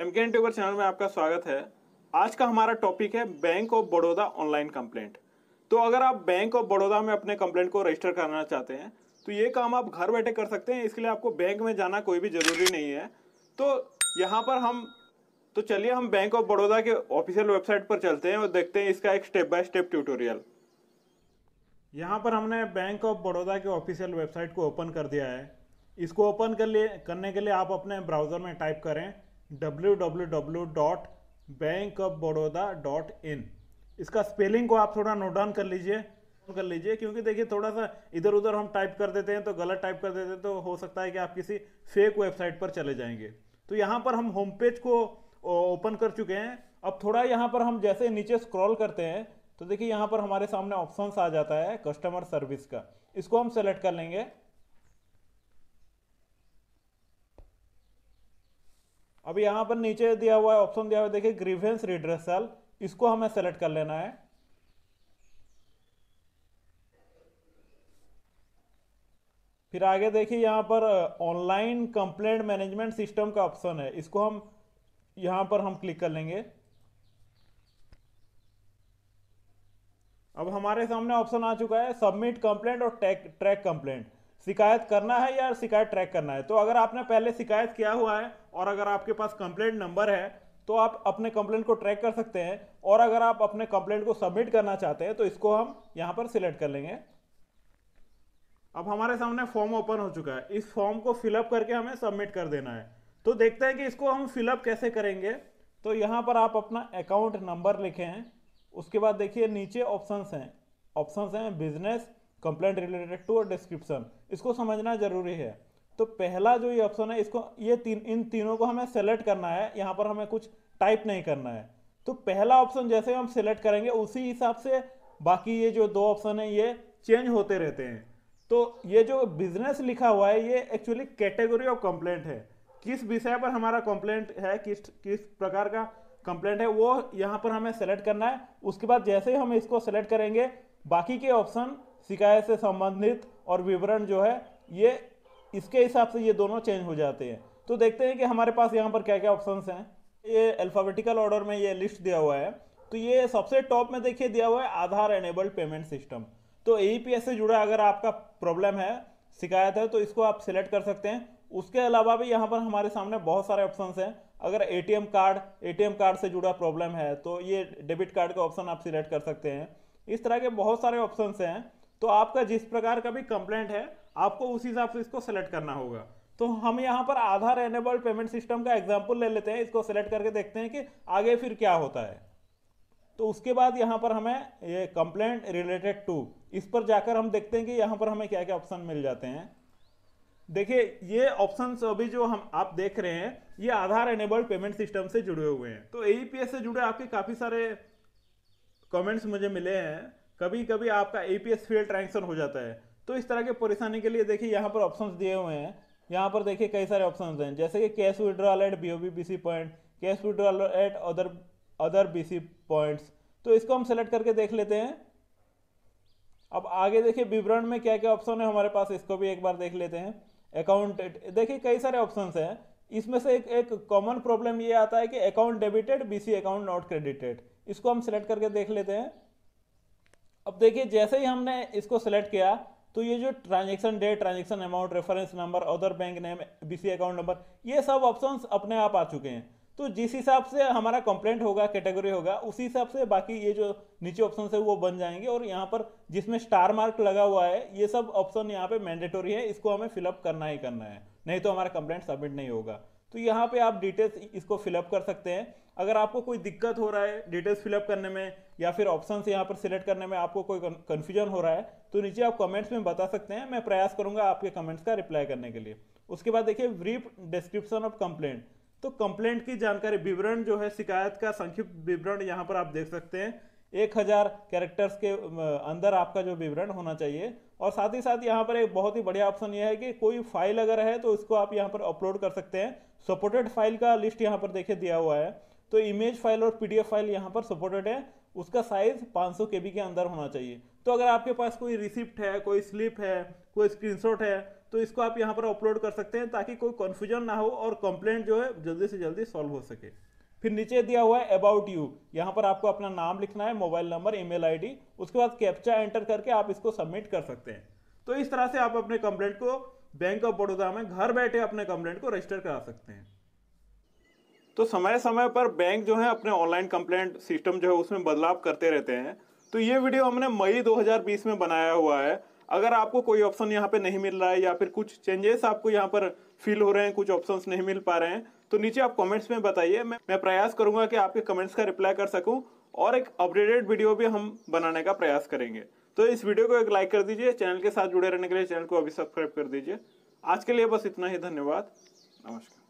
M के tuber channel में आपका स्वागत है आज का हमारा टॉपिक है bank of Baroda online complaint तो अगर आप बैंक ऑफ बड़ौदा में अपने कंप्लेंट को रजिस्टर करना चाहते हैं तो ये काम आप घर बैठे कर सकते हैं इसके लिए आपको बैंक में जाना कोई भी ज़रूरी नहीं है तो यहाँ पर हम तो चलिए हम बैंक ऑफ बड़ौदा के ऑफिशियल वेबसाइट पर चलते हैं और देखते हैं इसका एक स्टेप बाय स्टेप ट्यूटोरियल यहाँ पर हमने बैंक ऑफ बड़ौदा के ऑफिशियल वेबसाइट को ओपन कर दिया है इसको ओपन कर लिए करने के लिए आप अपने ब्राउज़र में टाइप करें www.bankofbaroda.in इसका स्पेलिंग को आप थोड़ा नोट डाउन कर लीजिए कर लीजिए क्योंकि देखिए थोड़ा सा इधर उधर हम टाइप कर देते हैं तो गलत टाइप कर देते हैं तो हो सकता है कि आप किसी फेक वेबसाइट पर चले जाएंगे तो यहाँ पर हम होम पेज को ओपन कर चुके हैं अब थोड़ा यहाँ पर हम जैसे नीचे स्क्रॉल करते हैं तो देखिए यहाँ पर हमारे सामने ऑप्शन आ जाता है कस्टमर सर्विस का इसको हम सेलेक्ट कर लेंगे अब यहाँ पर नीचे दिया हुआ है ऑप्शन दिया हुआ है देखिए ग्रीवेंस रिड्रेसल इसको हमें सेलेक्ट कर लेना है फिर आगे देखिए यहाँ पर ऑनलाइन कंप्लेंट मैनेजमेंट सिस्टम का ऑप्शन है इसको हम यहाँ पर हम क्लिक कर लेंगे अब हमारे सामने ऑप्शन आ चुका है सबमिट कंप्लेंट और ट्रैक कंप्लेंट शिकायत करना है या शिकायत ट्रैक करना है तो अगर आपने पहले शिकायत किया हुआ है और अगर आपके पास कंप्लेंट नंबर है तो आप अपने कंप्लेंट को ट्रैक कर सकते हैं और अगर आप अपने कंप्लेंट को सबमिट करना चाहते हैं तो इसको हम यहाँ पर सिलेक्ट कर लेंगे अब हमारे सामने फॉर्म ओपन हो चुका है इस फॉर्म को फिलअप करके हमें सबमिट कर देना है तो देखते हैं कि इसको हम फिलअप कैसे करेंगे तो यहाँ पर आप अपना अकाउंट नंबर लिखे हैं उसके बाद देखिए नीचे ऑप्शंस हैं ऑप्शंस हैं business complaint related to description इसको समझना जरूरी है तो पहला जो ये ऑप्शन है इसको ये तीन इन तीनों को हमें सेलेक्ट करना है यहाँ पर हमें कुछ टाइप नहीं करना है तो पहला ऑप्शन जैसे हम सेलेक्ट करेंगे उसी हिसाब से बाकी ये जो दो ऑप्शन है ये चेंज होते रहते हैं तो ये जो बिजनेस लिखा हुआ है ये एक्चुअली कैटेगरी ऑफ कंप्लेंट है किस विषय पर हमारा कंप्लेंट है किस किस प्रकार का कंप्लेंट है वो यहाँ पर हमें सेलेक्ट करना है उसके बाद जैसे ही हम इसको सेलेक्ट करेंगे बाकी के ऑप्शन शिकायत से संबंधित और विवरण जो है ये इसके हिसाब से ये दोनों चेंज हो जाते हैं तो देखते हैं कि हमारे पास यहाँ पर क्या क्या ऑप्शंस हैं ये अल्फ़ाबेटिकल ऑर्डर में ये लिस्ट दिया हुआ है तो ये सबसे टॉप में देखिए दिया हुआ है आधार एनेबल्ड पेमेंट सिस्टम तो ए e से जुड़ा अगर आपका प्रॉब्लम है शिकायत है तो इसको आप सिलेक्ट कर सकते हैं उसके अलावा भी यहाँ पर हमारे सामने बहुत सारे ऑप्शन हैं अगर ए कार्ड ए कार्ड से जुड़ा प्रॉब्लम है तो ये डेबिट कार्ड का ऑप्शन आप सिलेक्ट कर सकते हैं इस तरह के बहुत सारे ऑप्शन हैं तो आपका जिस प्रकार का भी कंप्लेंट है आपको उस हिसाब से इसको सेलेक्ट करना होगा तो हम यहाँ पर आधार एनेबल्ड पेमेंट सिस्टम का एग्जाम्पल ले लेते हैं इसको सेलेक्ट करके देखते हैं कि आगे फिर क्या होता है तो उसके बाद यहाँ पर हमें ये कंप्लेंट रिलेटेड टू इस पर जाकर हम देखते हैं कि यहाँ पर हमें क्या क्या ऑप्शन मिल जाते हैं देखिए ये ऑप्शन अभी जो हम आप देख रहे हैं ये आधार एनेबल्ड पेमेंट सिस्टम से जुड़े हुए हैं तो ए e से जुड़े आपके काफ़ी सारे कमेंट्स मुझे मिले हैं कभी कभी आपका A P S failed transaction हो जाता है तो इस तरह के परेशानी के लिए देखिए यहाँ पर ऑप्शन दिए हुए हैं यहाँ पर देखिए कई सारे ऑप्शन हैं जैसे कि cash withdrawal at B O B B C point cash withdrawal at other other B C points तो इसको हम सेलेक्ट करके देख लेते हैं अब आगे देखिए विवरण में क्या क्या ऑप्शन है हमारे पास इसको भी एक बार देख लेते हैं अकाउंट देखिए कई सारे ऑप्शन हैं इसमें से एक एक कॉमन प्रॉब्लम ये आता है कि account debited BC account not credited इसको हम सेलेक्ट करके देख लेते हैं अब देखिए जैसे ही हमने इसको सेलेक्ट किया तो ये जो transaction date transaction amount reference number other bank name BC account number ये सब ऑप्शन अपने आप आ चुके हैं तो जिस हिसाब से हमारा कंप्लेंट होगा कैटेगरी होगा उसी हिसाब से बाकी ये जो नीचे ऑप्शन है वो बन जाएंगे और यहाँ पर जिसमें स्टार मार्क लगा हुआ है ये सब ऑप्शन यहाँ पे मैंडेटोरी है इसको हमें फिलअप करना ही करना है नहीं तो हमारा कंप्लेंट सबमिट नहीं होगा तो यहाँ पे आप डिटेल्स इसको फिलअप कर सकते हैं अगर आपको कोई दिक्कत हो रहा है डिटेल्स फिलअप करने में या फिर ऑप्शन यहाँ पर सिलेक्ट करने में आपको कोई कन्फ्यूजन हो रहा है तो नीचे आप कमेंट्स में बता सकते हैं मैं प्रयास करूँगा आपके कमेंट्स का रिप्लाई करने के लिए उसके बाद देखिए ब्रीफ डिस्क्रिप्शन ऑफ कंप्लेंट तो कंप्लेंट की जानकारी विवरण जो है शिकायत का संक्षिप्त विवरण यहाँ पर आप देख सकते हैं एक हज़ार कैरेक्टर्स के अंदर आपका जो विवरण होना चाहिए और साथ ही साथ यहाँ पर एक बहुत ही बढ़िया ऑप्शन यह है कि कोई फाइल अगर है तो इसको आप यहाँ पर अपलोड कर सकते हैं सपोर्टेड फाइल का लिस्ट यहाँ पर देखे दिया हुआ है तो इमेज फाइल और पी फाइल यहाँ पर सपोर्टेड है उसका साइज 500 सौ के अंदर होना चाहिए तो अगर आपके पास कोई रिसिप्ट है कोई स्लिप है कोई स्क्रीनशॉट है तो इसको आप यहाँ पर अपलोड कर सकते हैं ताकि कोई कन्फ्यूजन ना हो और कंप्लेंट जो है जल्दी से जल्दी सॉल्व हो सके फिर नीचे दिया हुआ है अबाउट यू यहाँ पर आपको अपना नाम लिखना है मोबाइल नंबर ईमेल आईडी उसके बाद कैप्चा एंटर करके आप इसको सबमिट कर सकते हैं तो इस तरह से आप अपने कंप्लेंट को बैंक ऑफ बड़ौदा में घर बैठे अपने कंप्लेंट को रजिस्टर करा सकते हैं तो समय समय पर बैंक जो है अपने ऑनलाइन कंप्लेंट सिस्टम जो है उसमें बदलाव करते रहते हैं तो ये वीडियो हमने मई 2020 में बनाया हुआ है अगर आपको कोई ऑप्शन यहाँ पे नहीं मिल रहा है या फिर कुछ चेंजेस आपको यहाँ पर फील हो रहे हैं कुछ ऑप्शंस नहीं मिल पा रहे हैं तो नीचे आप कमेंट्स में बताइए मैं मैं प्रयास करूंगा कि आपके कमेंट्स का रिप्लाई कर सकूं और एक अपडेटेड वीडियो भी हम बनाने का प्रयास करेंगे तो इस वीडियो को एक लाइक कर दीजिए चैनल के साथ जुड़े रहने के लिए चैनल को अभी सब्सक्राइब कर दीजिए आज के लिए बस इतना ही धन्यवाद नमस्कार